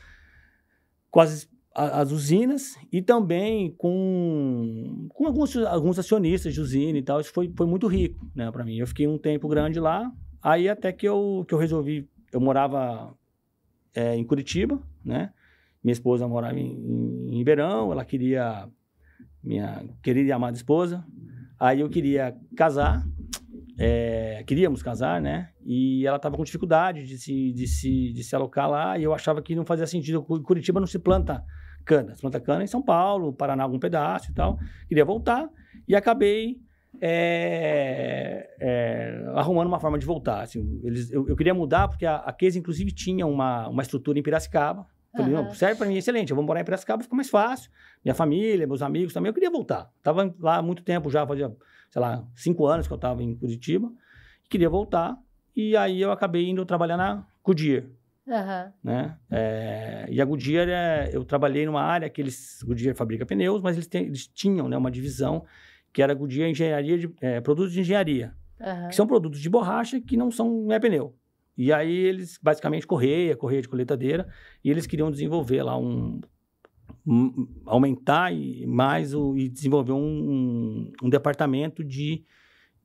quase as usinas e também com, com alguns, alguns acionistas de usina e tal. Isso foi, foi muito rico né, para mim. Eu fiquei um tempo grande lá, aí até que eu, que eu resolvi. Eu morava é, em Curitiba, né? Minha esposa morava em, em, em ela queria. Minha querida e amada esposa. Aí eu queria casar, é, queríamos casar, né? E ela estava com dificuldade de se, de, se, de se alocar lá, e eu achava que não fazia sentido. Curitiba não se planta cana, se planta cana em São Paulo, Paraná, algum pedaço e tal. Queria voltar e acabei é, é, arrumando uma forma de voltar. Assim, eles, eu, eu, queria mudar, porque a, a Case, inclusive, tinha uma, uma estrutura em Piracicaba. Falei, uhum. serve para mim, excelente, eu vou morar em Piracicaba, fica mais fácil minha família, meus amigos também. Eu queria voltar. Estava lá há muito tempo já, fazia, sei lá, cinco anos que eu estava em Curitiba. Queria voltar. E aí eu acabei indo trabalhar na Goodyear. Uhum. Né? É, e a Goodyear, é, eu trabalhei numa área que eles... Goodyear fabrica pneus, mas eles, tem, eles tinham né, uma divisão que era Goodyear Engenharia de... É, produtos de engenharia. Uhum. Que são produtos de borracha que não são... Não é pneu. E aí eles, basicamente, correia, correia de coletadeira, e eles queriam desenvolver lá um aumentar mais o, e desenvolver um, um, um departamento de,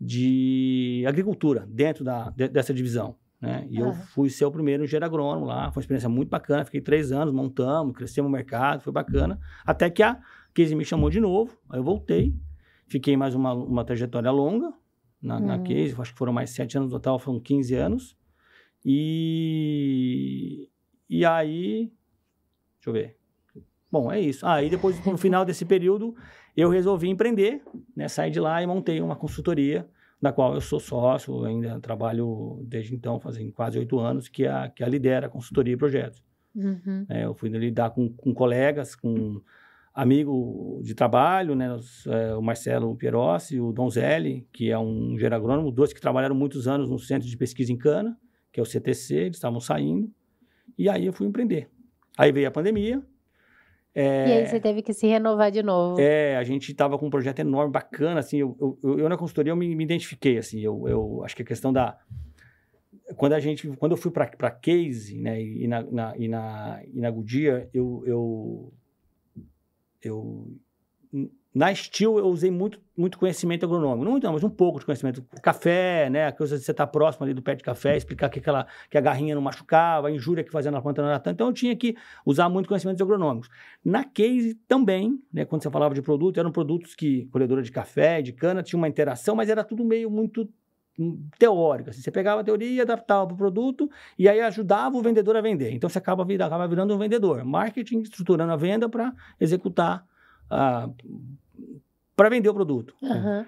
de agricultura dentro da, de, dessa divisão. Né? E uhum. eu fui ser o primeiro engenheiro agrônomo lá. Foi uma experiência muito bacana. Fiquei três anos, montamos, crescemos o mercado, foi bacana. Até que a Casey me chamou de novo, aí eu voltei. Fiquei mais uma, uma trajetória longa na, uhum. na Casey, acho que foram mais sete anos no total, foram 15 anos. E, e aí, deixa eu ver, Bom, é isso. Aí ah, depois, no final desse período, eu resolvi empreender, né? Saí de lá e montei uma consultoria, na qual eu sou sócio, ainda trabalho desde então, fazem quase oito anos, que a, que a lidera, a consultoria e projetos. Uhum. É, eu fui lidar com, com colegas, com amigo de trabalho, né? Os, é, o Marcelo Pierossi, o Donzelli, que é um engenheiro agrônomo, dois que trabalharam muitos anos no Centro de Pesquisa em Cana, que é o CTC, eles estavam saindo. E aí eu fui empreender. Aí veio a pandemia, é... E aí você teve que se renovar de novo. É, a gente estava com um projeto enorme, bacana, assim, eu, eu, eu na consultoria eu me, me, identifiquei, assim, eu, eu acho que a questão da... Quando a gente, quando eu fui para Case, né, e na, na, e na, e na Goodyear, eu, eu, eu na Steel, eu usei muito, muito conhecimento agronômico. Não muito, não, mas um pouco de conhecimento. Café, né? A coisa de você estar tá próximo ali do pé de café, explicar que, aquela, que a garrinha não machucava, a injúria que fazia na planta não era tanto. Então, eu tinha que usar muito conhecimentos agronômicos. Na case também, né? Quando você falava de produto, eram produtos que, colhedora de café, de cana, tinha uma interação, mas era tudo meio muito hum, teórico Assim, você pegava a teoria e adaptava para o produto e aí ajudava o vendedor a vender. Então, você acaba, acaba virando um vendedor. Marketing estruturando a venda para executar Uh, para vender o produto. Uhum.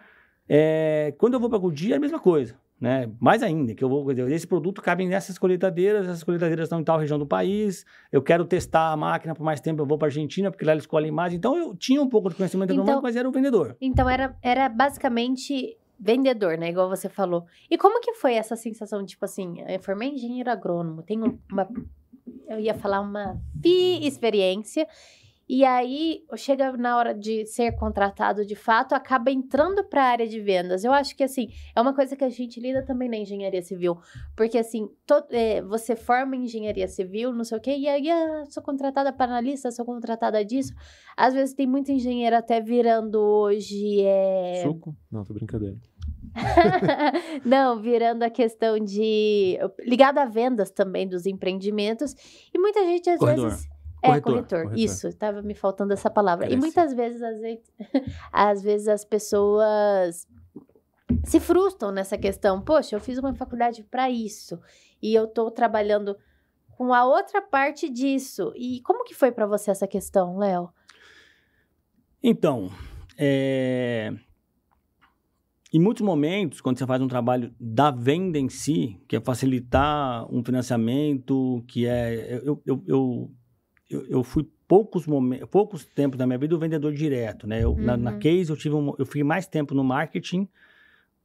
É, quando eu vou para o dia é a mesma coisa. Né? Mais ainda, que eu vou. Esse produto cabe nessas colheitadeiras, essas colheitadeiras estão em tal região do país. Eu quero testar a máquina por mais tempo, eu vou para a Argentina, porque lá eles colhem mais. Então eu tinha um pouco de conhecimento então, econômico, mas era o vendedor. Então era, era basicamente vendedor, né? Igual você falou. E como que foi essa sensação, tipo assim, eu formei engenheiro agrônomo, tenho uma. Eu ia falar uma pi experiência e aí, chega na hora de ser contratado de fato, acaba entrando para a área de vendas. Eu acho que, assim, é uma coisa que a gente lida também na engenharia civil. Porque, assim, todo, é, você forma em engenharia civil, não sei o quê, e aí, ah, sou contratada para analista, sou contratada disso. Às vezes, tem muito engenheiro até virando hoje. É... Suco? Não, tô brincadeira. não, virando a questão de. ligada a vendas também dos empreendimentos. E muita gente, às Corredor. vezes. É, corretor, é, coletor corretor. Isso, estava me faltando essa palavra. Parece. E muitas vezes, às vezes, às vezes as pessoas se frustram nessa questão. Poxa, eu fiz uma faculdade para isso e eu estou trabalhando com a outra parte disso. E como que foi para você essa questão, Léo? Então, é... em muitos momentos, quando você faz um trabalho da venda em si, que é facilitar um financiamento, que é... Eu, eu, eu eu, eu fui poucos momentos, poucos tempos da minha vida o vendedor direto, né? Eu, uhum. na, na, uhum. case eu tive um, eu fui mais tempo no marketing,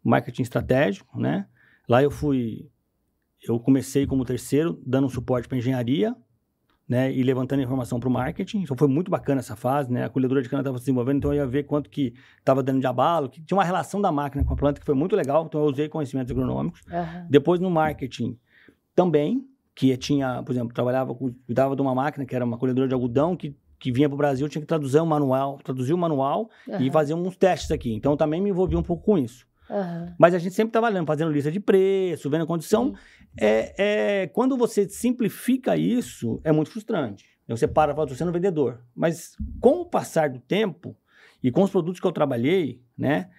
marketing estratégico, né? Lá eu fui eu comecei como terceiro, dando um suporte para engenharia, né, e levantando informação para o marketing. Então foi muito bacana essa fase, né? A colhedora de cana estava se desenvolvendo, então eu ia ver quanto que estava dando de abalo, que tinha uma relação da máquina com a planta que foi muito legal, então eu usei conhecimentos agronômicos. Uhum. Depois no marketing também, que tinha, por exemplo, trabalhava, cuidava de uma máquina que era uma colhedora de algodão que, que vinha para o Brasil, tinha que traduzir o um manual, traduzir o um manual uhum. e fazer uns testes aqui. Então, também me envolvi um pouco com isso. Uhum. Mas a gente sempre trabalhando, tá fazendo lista de preço, vendo a condição. É, é, quando você simplifica isso, é muito frustrante. Então, você para e fala, estou sendo vendedor. Mas com o passar do tempo e com os produtos que eu trabalhei, né?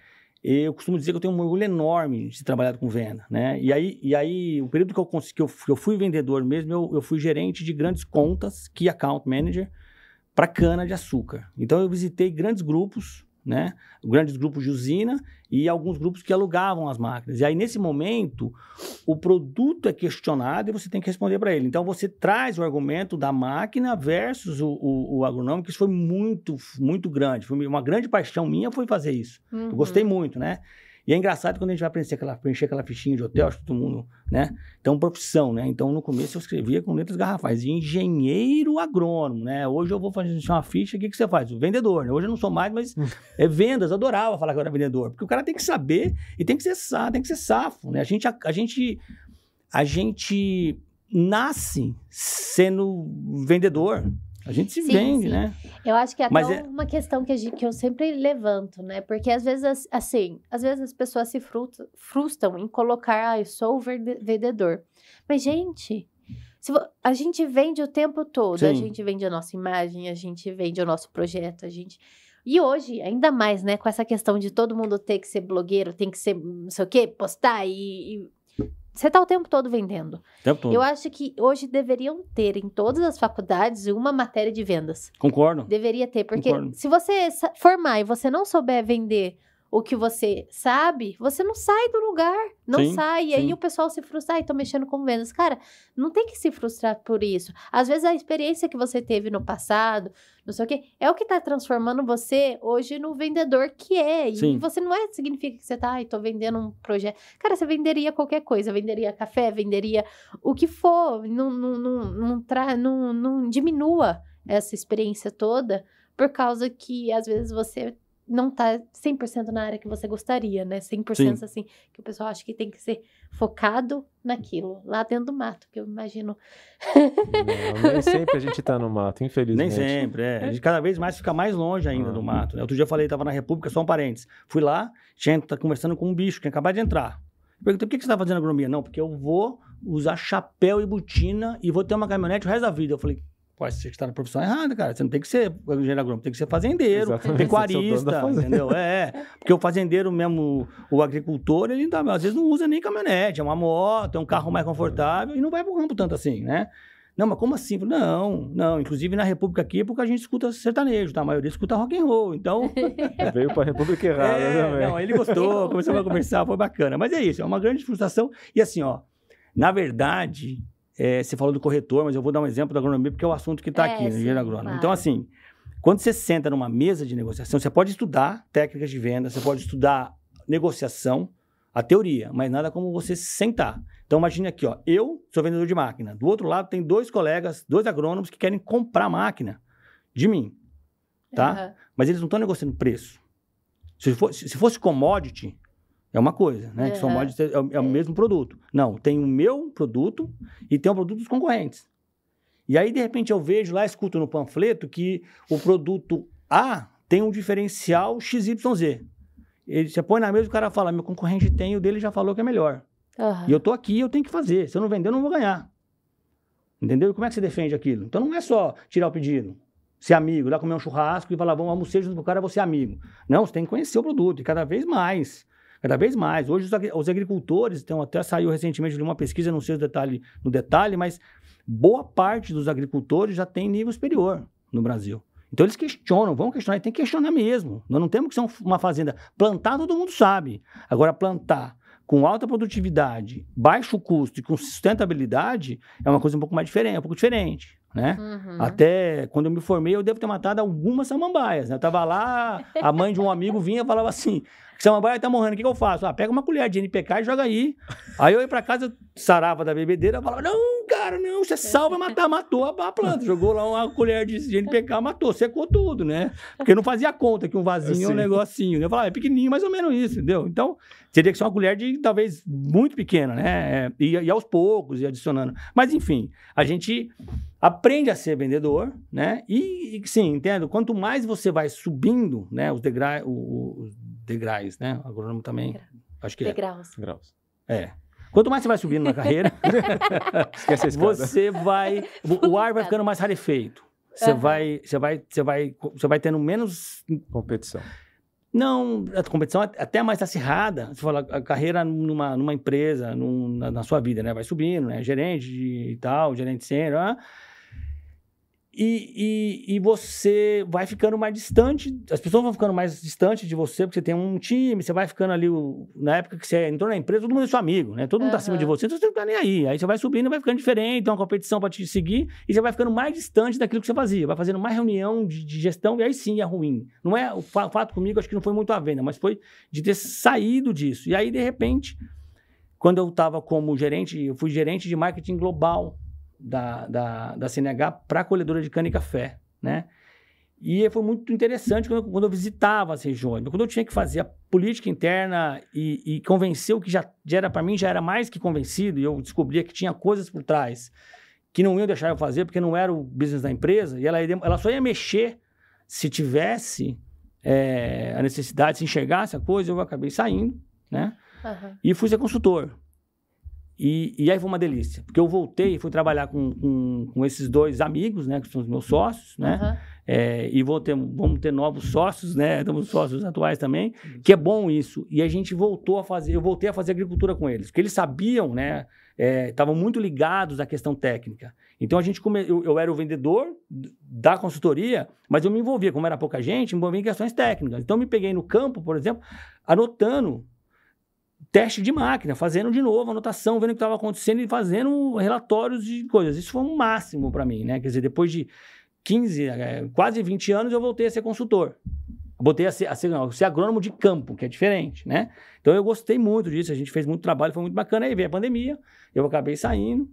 eu costumo dizer que eu tenho um orgulho enorme de trabalhar com venda, né? E aí, e aí o período que eu, consegui, que eu, que eu fui vendedor mesmo, eu, eu, fui gerente de grandes contas, key account manager, para cana de açúcar. Então, eu visitei grandes grupos né? Grandes grupos de usina e alguns grupos que alugavam as máquinas. E aí, nesse momento, o produto é questionado e você tem que responder para ele. Então, você traz o argumento da máquina versus o, o, o, agronômico. Isso foi muito, muito grande. Foi uma grande paixão minha foi fazer isso. Uhum. Eu gostei uhum. muito, né? E é engraçado quando a gente vai preencher aquela, preencher aquela fichinha de hotel, acho que todo mundo, né? Então, profissão, né? Então, no começo eu escrevia com letras garrafais, engenheiro agrônomo, né? Hoje eu vou fazer uma ficha, o que, que você faz? O vendedor, né? Hoje eu não sou mais, mas é vendas, adorava falar que eu era vendedor, porque o cara tem que saber e tem que ser, tem que ser safo, né? A gente, a, a gente, a gente nasce sendo vendedor, a gente se sim, vende, sim. né? Eu acho que é até é uma questão que, gente, que, eu sempre levanto, né? Porque às vezes, assim, às vezes as pessoas se frustram em colocar, ah, eu sou o vendedor. Mas, gente, se, a gente vende o tempo todo. Sim. A gente vende a nossa imagem, a gente vende o nosso projeto, a gente... E hoje, ainda mais, né? Com essa questão de todo mundo ter que ser blogueiro, tem que ser não sei o quê, postar e, e você está o tempo todo vendendo. Tempo todo. Eu acho que hoje deveriam ter em todas as faculdades uma matéria de vendas. Concordo. Deveria ter, porque Concordo. se você formar e você não souber vender o que você sabe, você não sai do lugar. Não sim, sai. E aí o pessoal se frustra. Ai, tô mexendo com vendas. Cara, não tem que se frustrar por isso. Às vezes a experiência que você teve no passado, não sei o quê, é o que tá transformando você hoje no vendedor que é. E sim. você não é, significa que você tá, ai, tô vendendo um projeto. Cara, você venderia qualquer coisa. Venderia café, venderia o que for. Não, não, não, não, tra... não, não diminua essa experiência toda por causa que às vezes você não tá 100% na área que você gostaria, né? 100% Sim. assim, que o pessoal acha que tem que ser focado naquilo, lá dentro do mato, que eu imagino. Não, nem sempre a gente tá no mato, infelizmente. Nem sempre, é. A gente cada vez mais fica mais longe ainda ah. do uhum. mato. Né? Outro dia eu falei, tava na República, só um parênteses. Fui lá, tinha tá conversando com um bicho que acabado de entrar. Eu perguntei, por que, que você tá fazendo agronomia? Não, porque eu vou usar chapéu e botina e vou ter uma caminhonete o resto da vida. Eu falei, Pode ser que está na profissão errada, cara. Você não tem que ser engenheiro agrônomo, tem que ser fazendeiro, Exatamente. É pecuarista, entendeu? É, porque o fazendeiro mesmo, o agricultor, ele ainda, às vezes não usa nem caminhonete, é uma moto, é um carro mais confortável e não vai para o campo tanto assim, né? Não, mas como assim? Não, não. Inclusive na República aqui é porque a gente escuta sertanejo, tá? A maioria escuta rock and roll, então... Veio para a República errada é, também. Né, não, ele gostou, começou a conversar, foi bacana. Mas é isso, é uma grande frustração. E assim, ó, na verdade, é, você falou do corretor, mas eu vou dar um exemplo da agronomia, porque é o assunto que está é, aqui, né, sim, engenheiro agrônomo. Claro. Então, assim, quando você senta numa mesa de negociação, você pode estudar técnicas de venda, você pode estudar negociação, a teoria, mas nada como você sentar. Então, imagine aqui, ó, eu sou vendedor de máquina. Do outro lado, tem dois colegas, dois agrônomos que querem comprar máquina de mim, tá? Uhum. Mas eles não estão negociando preço. Se, for, se fosse commodity, é uma coisa, né? É. Que são pode é, o é é. mesmo produto. Não, tem o meu produto e tem o produto dos concorrentes. E aí, de repente, eu vejo lá, escuto no panfleto que o produto A tem um diferencial XYZ. Ele, você põe na mesa e o cara fala, meu concorrente tem, o dele já falou que é melhor. Uhum. E eu tô aqui, eu tenho que fazer. Se eu não vender, eu não vou ganhar. Entendeu? E como é que você defende aquilo? Então não é só tirar o pedido ser amigo, lá comer um churrasco e falar, vamos almoçar junto com o cara, você é amigo. Não, você tem que conhecer o produto e cada vez mais cada vez mais. Hoje os, agricultores, então até saiu recentemente de uma pesquisa, não sei o detalhe, no detalhe, mas boa parte dos agricultores já tem nível superior no Brasil. Então eles questionam, vão questionar, e tem que questionar mesmo. Nós não temos que ser uma fazenda. Plantar todo mundo sabe. Agora, plantar com alta produtividade, baixo custo e com sustentabilidade é uma coisa um pouco mais diferente, um pouco diferente né? Uhum. Até quando eu me formei, eu devo ter matado algumas samambaias, né? Eu tava lá, a mãe de um amigo vinha e falava assim, samambaia tá morrendo, o que, que, eu faço? Ah, pega uma colher de NPK e joga aí. Aí eu ia pra casa, sarava da bebedeira, falava, não, cara, não, você é. salva matar, matou a planta. Jogou lá uma colher de NPK, matou, secou tudo, né? Porque não fazia conta que um vasinho é um negocinho. Né? Eu falava, ah, é pequenininho, mais ou menos isso, entendeu? Então, teria que ser uma colher de, talvez, muito pequena, né? É, e, e aos poucos, e adicionando. Mas, enfim, a gente aprende a ser vendedor, né? E, e, sim, entendo. Quanto mais você vai subindo, né? Os, degra, os, degraus, né? Agrônomo também. Acho que Degraus. É. Degraus. É. Quanto mais você vai subindo na carreira, você vai. O ar vai ficando mais rarefeito. Você uhum. vai, você vai, você vai, você vai tendo menos competição. Não, a competição é até mais acirrada. Você fala a carreira numa, numa empresa, num, na, na, sua vida, né? Vai subindo, né? Gerente e tal, gerente sênior, ah, e, e, e, você vai ficando mais distante, as pessoas vão ficando mais distantes de você, porque você tem um time, você vai ficando ali, o, na época que você entrou na empresa, todo mundo é seu amigo, né? Todo mundo está tá acima de você, então você não tá nem aí. Aí você vai subindo, vai ficando diferente, tem uma competição para te seguir, e você vai ficando mais distante daquilo que você fazia, vai fazendo mais reunião de, de gestão, e aí sim é ruim. Não é o fato comigo, acho que não foi muito a venda, mas foi de ter saído disso. E aí, de repente, quando eu estava como gerente, eu fui gerente de marketing global da, da, da CNH para a colhedora de cana e café, né? E foi muito interessante quando eu, quando eu visitava as regiões. Quando eu tinha que fazer a política interna e, e convencer o que já, já era para mim, já era mais que convencido, e eu descobria que tinha coisas por trás que não iam deixar eu fazer porque não era o business da empresa, e ela, ela só ia mexer se tivesse é, a necessidade, se enxergasse a coisa, eu acabei saindo, né? Uhum. E fui ser consultor. E, e aí foi uma delícia, porque eu voltei e fui trabalhar com, com, com, esses dois amigos, né, que são os meus sócios, né, uhum. é, e vou ter, vamos ter novos sócios, né, temos sócios atuais também, que é bom isso, e a gente voltou a fazer, eu voltei a fazer agricultura com eles, porque eles sabiam, né, é, estavam é, muito ligados à questão técnica. Então a gente come... eu, eu, era o vendedor da consultoria, mas eu me envolvia, como era pouca gente, me envolvia em questões técnicas. Então eu me peguei no campo, por exemplo, anotando teste de máquina, fazendo de novo anotação, vendo o que estava acontecendo e fazendo relatórios de coisas. Isso foi um máximo para mim, né? Quer dizer, depois de 15, eh, quase 20 anos, eu voltei a ser consultor. botei a ser, a, ser, a ser agrônomo de campo, que é diferente, né? Então eu gostei muito disso, a gente fez muito trabalho, foi muito bacana. Aí veio a pandemia, eu acabei saindo,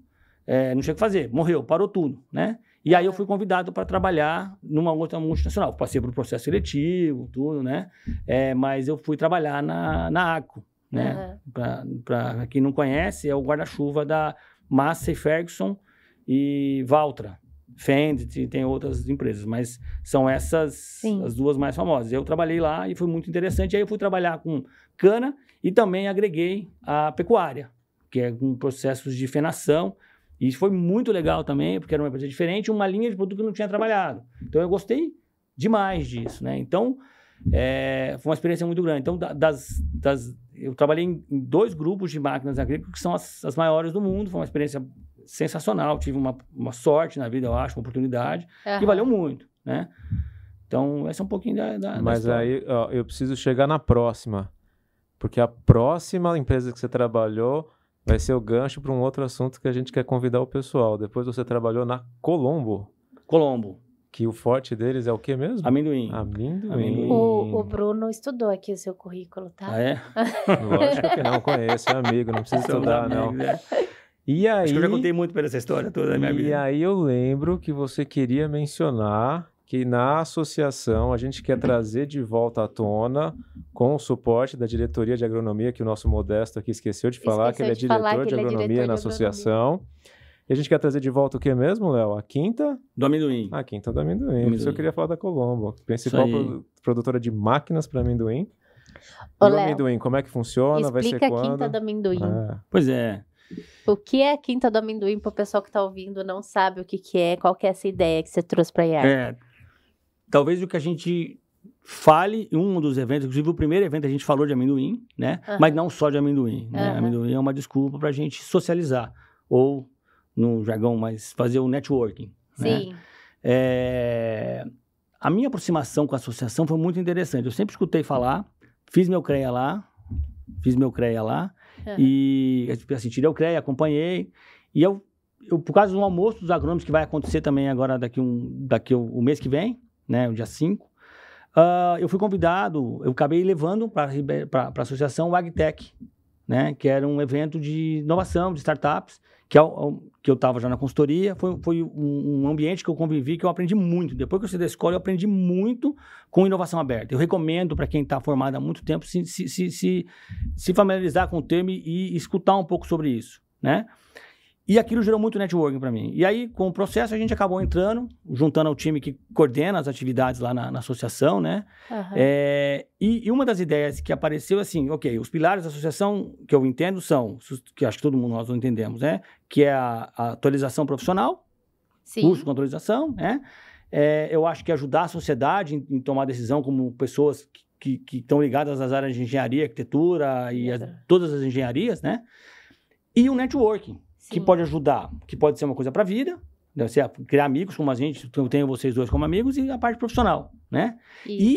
é, não tinha o que fazer, morreu, parou tudo, né? E aí eu fui convidado para trabalhar numa outra multinacional. Passei por o processo seletivo, tudo, né? É, mas eu fui trabalhar na, na ACO, né? Uhum. Para quem não conhece, é o guarda-chuva da Massa e Ferguson e Valtra. Fendt, e tem outras empresas, mas são essas Sim. as duas mais famosas. Eu trabalhei lá e foi muito interessante. Aí eu fui trabalhar com cana e também agreguei a pecuária, que é com processos de fenação. E isso foi muito legal também, porque era uma empresa diferente, uma linha de produto que eu não tinha trabalhado. Então eu gostei demais disso, né? Então, é, foi uma experiência muito grande. Então, das, das, eu trabalhei em dois grupos de máquinas agrícolas que são as, as maiores do mundo. Foi uma experiência sensacional. Tive uma, uma sorte na vida, eu acho, uma oportunidade, uhum. que valeu muito, né? Então, esse é um pouquinho da. da Mas da aí, ó, eu preciso chegar na próxima. Porque a próxima empresa que você trabalhou vai ser o gancho para um outro assunto que a gente quer convidar o pessoal. Depois você trabalhou na Colombo. Colombo. Que o forte deles é o que mesmo? Amendoim. Amendoim. O, o, Bruno estudou aqui o seu currículo, tá? Ah, é? Lógico que não, conheço, é amigo, não precisa estudar, amigo, não. É. E aí, Acho que eu já contei muito pela essa história toda da minha vida. E aí eu lembro que você queria mencionar que na associação a gente quer trazer de volta à tona, com o suporte da diretoria de agronomia, que o nosso modesto aqui esqueceu de falar, esqueceu que ele é diretor de, é de, agronomia, é diretor de agronomia na associação. E a gente quer trazer de volta o que mesmo, Léo? A quinta? Do amendoim. A quinta do amendoim. amendoim. isso eu queria falar da Colombo, principal produtora de máquinas para amendoim. Ô, o Léo, amendoim, como é que funciona? Explica Vai ser a quando? quinta do amendoim. Ah. Pois é. O que é a quinta do amendoim para o pessoal que está ouvindo não sabe o que, que é? Qual que é essa ideia que você trouxe para a É, talvez o que a gente fale em um dos eventos, inclusive o primeiro evento a gente falou de amendoim, né? Uhum. Mas não só de amendoim. Né? Uhum. Amendoim é uma desculpa para a gente socializar ou num jargão mas fazer o networking. Né? Sim. Né? É, a minha aproximação com a associação foi muito interessante. Eu sempre escutei falar, fiz meu CREA lá, fiz meu CREA lá, uhum. e assim, tirei o CREA, acompanhei, e eu, eu, por causa do almoço dos agrônomos que vai acontecer também agora daqui um daqui o, mês que vem, né, o dia 5, uh, ah, eu fui convidado, eu acabei levando para a associação o AgTech, né, que era um evento de inovação, de startups, que é, é que eu estava já na consultoria, foi, foi um, um, ambiente que eu convivi que eu aprendi muito. Depois que eu saí da escola, eu aprendi muito com inovação aberta. Eu recomendo para quem está formado há muito tempo se, se, se, se, familiarizar com o termo e escutar um pouco sobre isso, né? E aquilo gerou muito networking para mim. E aí, com o processo, a gente acabou entrando, juntando ao time que coordena as atividades lá na, na associação, né? Uhum. É, e, e, uma das ideias que apareceu, é assim, ok, os pilares da associação, que eu entendo, são, que acho que todo mundo nós não entendemos, né? Que é a, a atualização profissional, Sim. curso com atualização, né? É, eu acho que ajudar a sociedade em, em tomar decisão como pessoas que estão ligadas às áreas de engenharia, arquitetura e a, todas as engenharias, né? E o networking que pode ajudar, que pode ser uma coisa para a vida, né? é criar amigos como a gente, eu tenho vocês dois como amigos, e a parte profissional, né? Isso.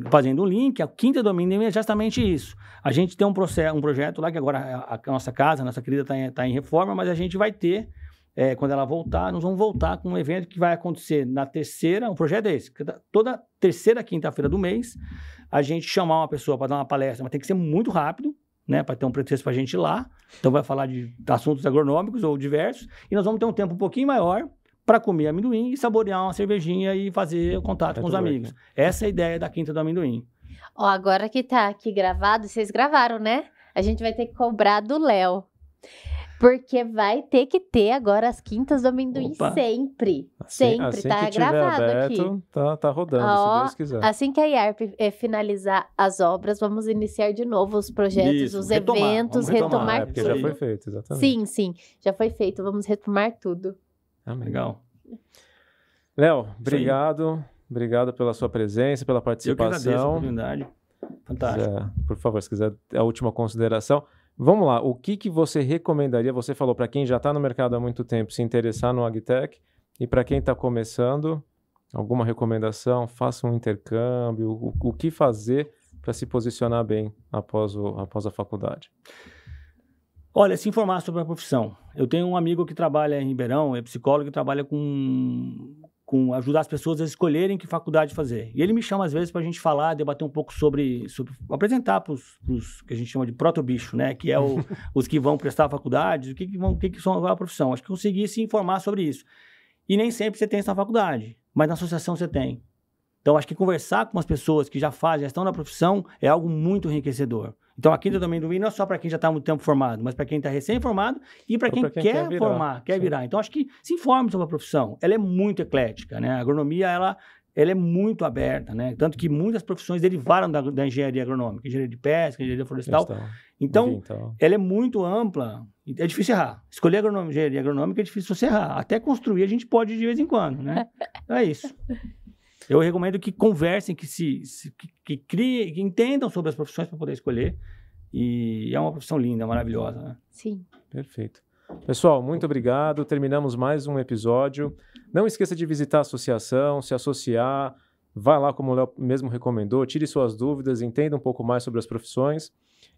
E, fazendo um link, a quinta domínio é justamente isso. A gente tem um, processo, um projeto lá, que agora a, a nossa casa, a nossa querida está em, tá em reforma, mas a gente vai ter é, quando ela voltar, nós vamos voltar com um evento que vai acontecer na terceira, um projeto é esse, tá, toda terceira quinta-feira do mês, a gente chamar uma pessoa para dar uma palestra, mas tem que ser muito rápido, né, para ter um pretexto para a gente ir lá. Então vai falar de assuntos agronômicos ou diversos e nós vamos ter um tempo um pouquinho maior para comer amendoim e saborear uma cervejinha e fazer o contato com os amigos. Essa é a ideia da Quinta do Amendoim. Ó, agora que tá aqui gravado, vocês gravaram, né? A gente vai ter que cobrar do Léo. Porque vai ter que ter agora as quintas do amendoim Opa. sempre. Assim, assim sempre, assim tá gravado aberto, aqui. Tá, tá rodando, Ó, se Deus quiser. Assim que a IARP eh, finalizar as obras, vamos iniciar de novo os projetos, Isso, os retomar, eventos, retomar, retomar é, porque tudo. já foi feito, exatamente. Sim, sim, já foi feito, vamos retomar tudo. Ah, legal. Léo, obrigado. Obrigado pela sua presença, pela participação. Eu que agradeço a oportunidade. Fantástico. por favor, se quiser a última consideração. Vamos lá, o que, que você recomendaria? Você falou para quem já está no mercado há muito tempo se interessar no AgTech e para quem está começando, alguma recomendação? Faça um intercâmbio? O, o que fazer para se posicionar bem após, o, após a faculdade? Olha, se informar sobre a profissão. Eu tenho um amigo que trabalha em Ribeirão, é psicólogo e trabalha com com ajudar as pessoas a escolherem que faculdade fazer. E ele me chama às vezes para a gente falar, debater um pouco sobre, sobre apresentar para os que a gente chama de proto-bicho, né? Que é o, os que vão prestar faculdade, o que, que vão, o que, que são a profissão. Acho que consegui se informar sobre isso. E nem sempre você tem isso na faculdade, mas na associação você tem. Então, acho que conversar com as pessoas que já fazem, já estão na profissão, é algo muito enriquecedor. Então, a quinta do amendoim não é só para quem já está há muito tempo formado, mas para quem está recém-formado e para quem, quem, quer, quer formar, quer sim. virar. Então, acho que se informe sobre a profissão. Ela é muito eclética, né? A agronomia, ela, ela é muito aberta, né? Tanto que muitas profissões derivaram da, da engenharia agronômica, engenharia de pesca, engenharia florestal. Então, então, ela é muito ampla. É difícil errar. Escolher agronomia, engenharia agronômica é difícil você errar. Até construir a gente pode de vez em quando, né? Então é isso. Eu recomendo que conversem, que se, se que, que, criem, que entendam sobre as profissões para poder escolher. E é uma profissão linda, maravilhosa. Né? Sim. Perfeito. Pessoal, muito obrigado. Terminamos mais um episódio. Não esqueça de visitar a associação, se associar. Vá lá, como o Léo mesmo recomendou, tire suas dúvidas, entenda um pouco mais sobre as profissões.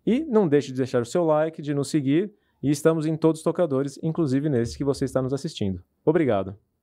E não deixe de deixar o seu like, de nos seguir. E estamos em todos os tocadores, inclusive nesse que você está nos assistindo. Obrigado.